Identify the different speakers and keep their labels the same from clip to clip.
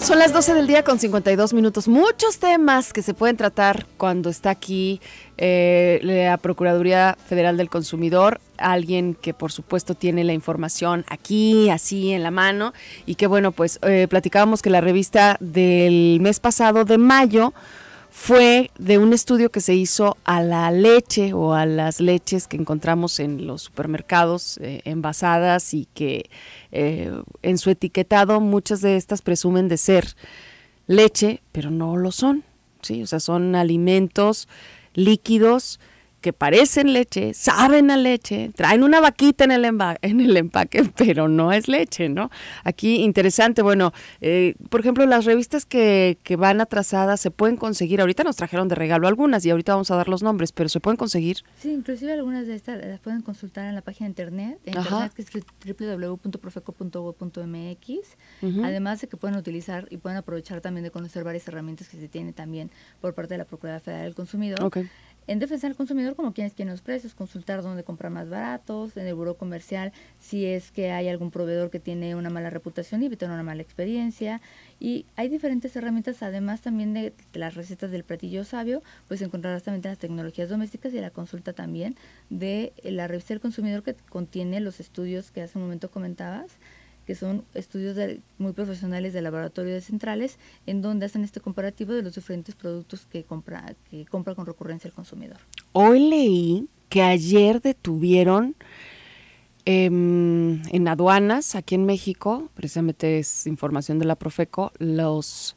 Speaker 1: Son las 12 del día con 52 minutos. Muchos temas que se pueden tratar cuando está aquí eh, la Procuraduría Federal del Consumidor, alguien que por supuesto tiene la información aquí, así, en la mano. Y que bueno, pues eh, platicábamos que la revista del mes pasado, de mayo, fue de un estudio que se hizo a la leche o a las leches que encontramos en los supermercados eh, envasadas y que eh, en su etiquetado muchas de estas presumen de ser leche, pero no lo son. Sí, o sea, son alimentos líquidos que parecen leche, saben a leche, traen una vaquita en el, en el empaque, pero no es leche, ¿no? Aquí interesante, bueno, eh, por ejemplo, las revistas que, que van atrasadas se pueden conseguir, ahorita nos trajeron de regalo algunas y ahorita vamos a dar los nombres, pero se pueden conseguir.
Speaker 2: Sí, inclusive algunas de estas las pueden consultar en la página de internet, en internet que es www.profeco.gov.mx, además de que pueden utilizar y pueden aprovechar también de conocer varias herramientas que se tiene también por parte de la Procuraduría Federal del Consumidor en defensa del consumidor como quienes quieren los precios, consultar dónde comprar más baratos, en el buro comercial si es que hay algún proveedor que tiene una mala reputación y tiene una mala experiencia. Y hay diferentes herramientas, además también de las recetas del platillo sabio, pues encontrarás también las tecnologías domésticas y la consulta también de la revista del consumidor que contiene los estudios que hace un momento comentabas que son estudios muy profesionales de laboratorios centrales, en donde hacen este comparativo de los diferentes productos que compra, que compra con recurrencia el consumidor.
Speaker 1: Hoy leí que ayer detuvieron em, en aduanas, aquí en México, precisamente es información de la Profeco, los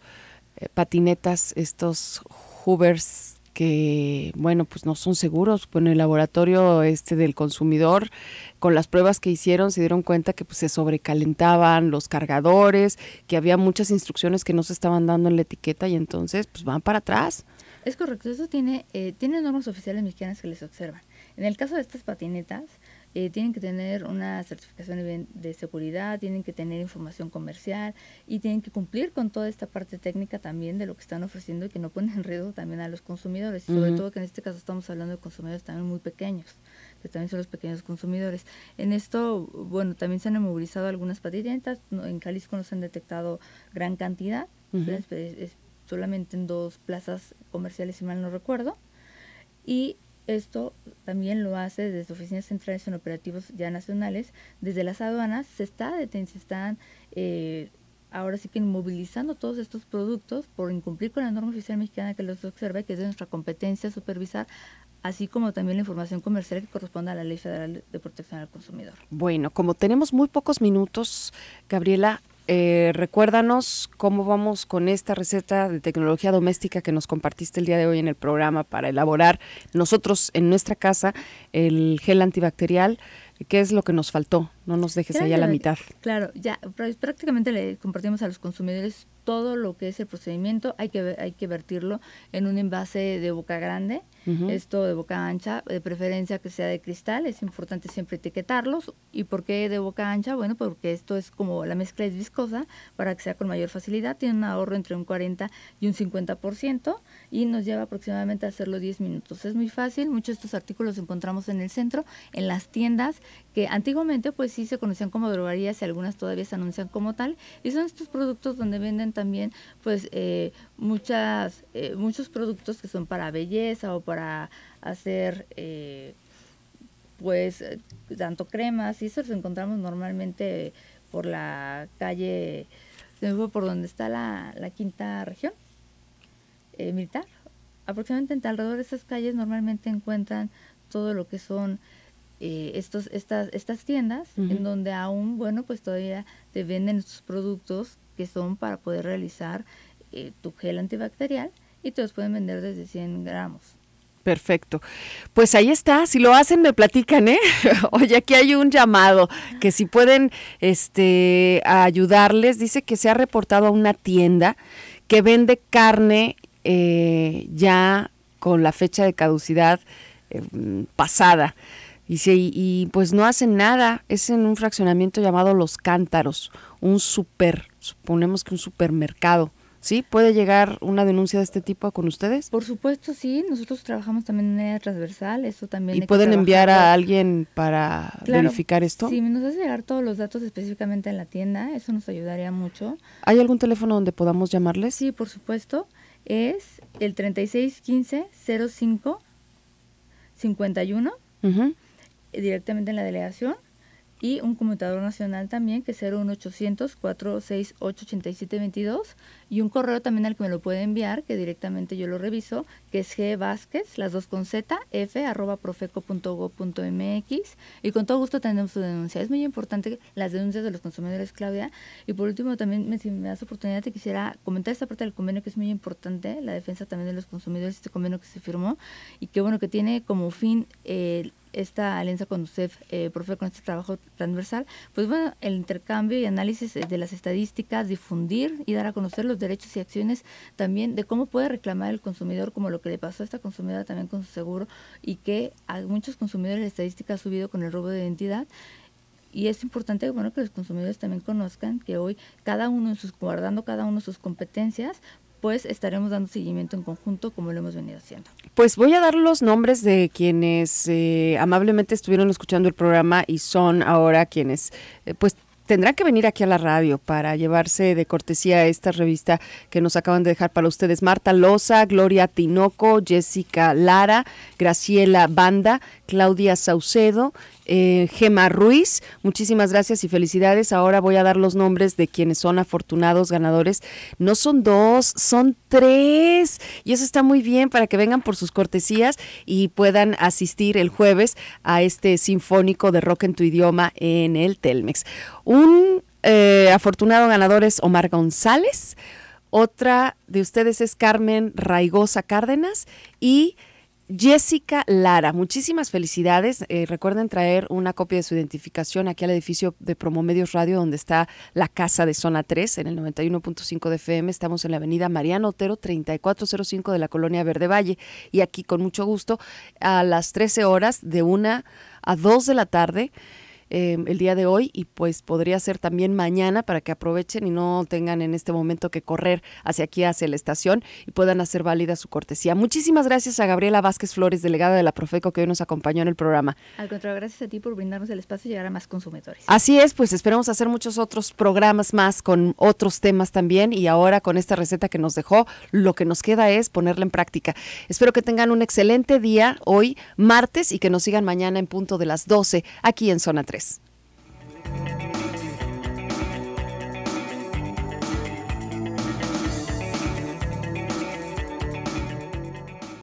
Speaker 1: eh, patinetas, estos Hoovers que, bueno, pues no son seguros. Pues en el laboratorio este del consumidor, con las pruebas que hicieron, se dieron cuenta que pues, se sobrecalentaban los cargadores, que había muchas instrucciones que no se estaban dando en la etiqueta y entonces pues van para atrás.
Speaker 2: Es correcto, eso tiene, eh, tiene normas oficiales mexicanas que les observan. En el caso de estas patinetas, eh, tienen que tener una certificación de seguridad, tienen que tener información comercial y tienen que cumplir con toda esta parte técnica también de lo que están ofreciendo y que no ponen en riesgo también a los consumidores, sobre todo que en este caso estamos hablando de consumidores también muy pequeños que también son los pequeños consumidores. En esto, bueno, también se han movilizado algunas patinetas, en Jalisco no se han detectado gran cantidad, solamente en dos plazas comerciales, si mal no recuerdo, y esto también lo hace desde oficinas centrales en operativos ya nacionales, desde las aduanas se está están eh, ahora sí que movilizando todos estos productos por incumplir con la norma oficial mexicana que los observa, que es de nuestra competencia supervisar así como también la información comercial que corresponde a la Ley Federal de Protección al Consumidor.
Speaker 1: Bueno, como tenemos muy pocos minutos, Gabriela, eh, recuérdanos cómo vamos con esta receta de tecnología doméstica que nos compartiste el día de hoy en el programa para elaborar nosotros en nuestra casa el gel antibacterial. ¿Qué es lo que nos faltó? No nos dejes allá a la mitad.
Speaker 2: Claro, ya prácticamente le compartimos a los consumidores todo lo que es el procedimiento. Hay que, hay que vertirlo en un envase de boca grande, esto de boca ancha, de preferencia que sea de cristal. Es importante siempre etiquetarlos. ¿Y por qué de boca ancha? Bueno, porque esto es como la mezcla es viscosa para que sea con mayor facilidad. Tiene un ahorro entre un 40 y un 50% y nos lleva aproximadamente a hacerlo 10 minutos. Es muy fácil. Muchos de estos artículos los encontramos en el centro, en las tiendas que antiguamente pues se conocían como drogarías y algunas todavía se anuncian como tal. Y son estos productos donde venden también pues eh, muchas, eh, muchos productos que son para belleza o para hacer eh, pues tanto cremas y eso los encontramos normalmente por la calle, por donde está la, la quinta región militar. Aproximadamente alrededor de esas calles normalmente encuentran todo lo que son eh, estos, estas, estas tiendas en donde aún, bueno, pues todavía te venden estos productos que son para poder realizar eh, tu gel antibacterial y te los pueden vender desde 100 gramos.
Speaker 1: Perfecto. Pues ahí está. Si lo hacen, me platican, ¿eh? Oye, aquí hay un llamado que si pueden este, ayudarles. Dice que se ha reportado a una tienda que vende carne eh, ya con la fecha de caducidad pasada. Y, pues no hacen nada, es en un fraccionamiento llamado Los Cántaros, un super, suponemos que un supermercado. ¿Sí? ¿Puede llegar una denuncia de este tipo con ustedes? Por supuesto, sí. Nosotros trabajamos también en área transversal, eso también. ¿Y pueden enviar a alguien para verificar esto? Sí,
Speaker 2: nos hace llegar todos los datos específicamente en la tienda, eso nos ayudaría mucho. ¿Hay algún teléfono donde podamos llamarles? Sí, por supuesto. Es el 3615-05-51 directamente en la delegación y un computador nacional también que es 01800 468 8722 y un correo también al que me lo puede enviar que directamente yo lo reviso que es G Vázquez las dos con Z F arroba mx y con todo gusto tenemos su denuncia es muy importante las denuncias de los consumidores Claudia y por último también me, si me das oportunidad te quisiera comentar esta parte del convenio que es muy importante la defensa también de los consumidores este convenio que se firmó y que bueno que tiene como fin el eh, esta alianza con usted, eh, profe, con este trabajo transversal, pues bueno, el intercambio y análisis de las estadísticas, difundir y dar a conocer los derechos y acciones también de cómo puede reclamar el consumidor, como lo que le pasó a esta consumidora también con su seguro y que a muchos consumidores la estadística ha subido con el robo de identidad y es importante bueno que los consumidores también conozcan que hoy cada uno en sus guardando cada uno sus competencias pues estaremos dando seguimiento en conjunto como lo hemos venido haciendo.
Speaker 1: Pues voy a dar los nombres de quienes eh, amablemente estuvieron escuchando el programa y son ahora quienes eh, pues tendrán que venir aquí a la radio para llevarse de cortesía esta revista que nos acaban de dejar para ustedes. Marta Loza, Gloria Tinoco, Jessica Lara, Graciela Banda, Claudia Saucedo, Gemma eh, Gema Ruiz. Muchísimas gracias y felicidades. Ahora voy a dar los nombres de quienes son afortunados ganadores. No son dos, son tres. Y eso está muy bien para que vengan por sus cortesías y puedan asistir el jueves a este sinfónico de rock en tu idioma en el Telmex. Un eh, afortunado ganador es Omar González, otra de ustedes es Carmen Raigosa Cárdenas y Jessica Lara, muchísimas felicidades. Eh, recuerden traer una copia de su identificación aquí al edificio de Promomedios Radio, donde está la casa de zona 3, en el 91.5 de FM. Estamos en la avenida Mariano Otero, 3405 de la colonia Verde Valle. Y aquí, con mucho gusto, a las 13 horas, de 1 a 2 de la tarde. Em, el día de hoy y pues podría ser también mañana para que aprovechen y no tengan en este momento que correr hacia aquí, hacia la estación y puedan hacer válida su cortesía. Muchísimas gracias a Gabriela Vázquez Flores, delegada de la Profeco, que hoy nos acompañó en el programa.
Speaker 2: Al contrario, gracias a ti por brindarnos el espacio y llegar a más consumidores.
Speaker 1: Así es, pues esperamos hacer muchos otros programas más con otros temas también y ahora con esta receta que nos dejó, lo que nos queda es ponerla en práctica. Espero que tengan un excelente día hoy, martes, y que nos sigan mañana en punto de las 12 aquí en Zona 3.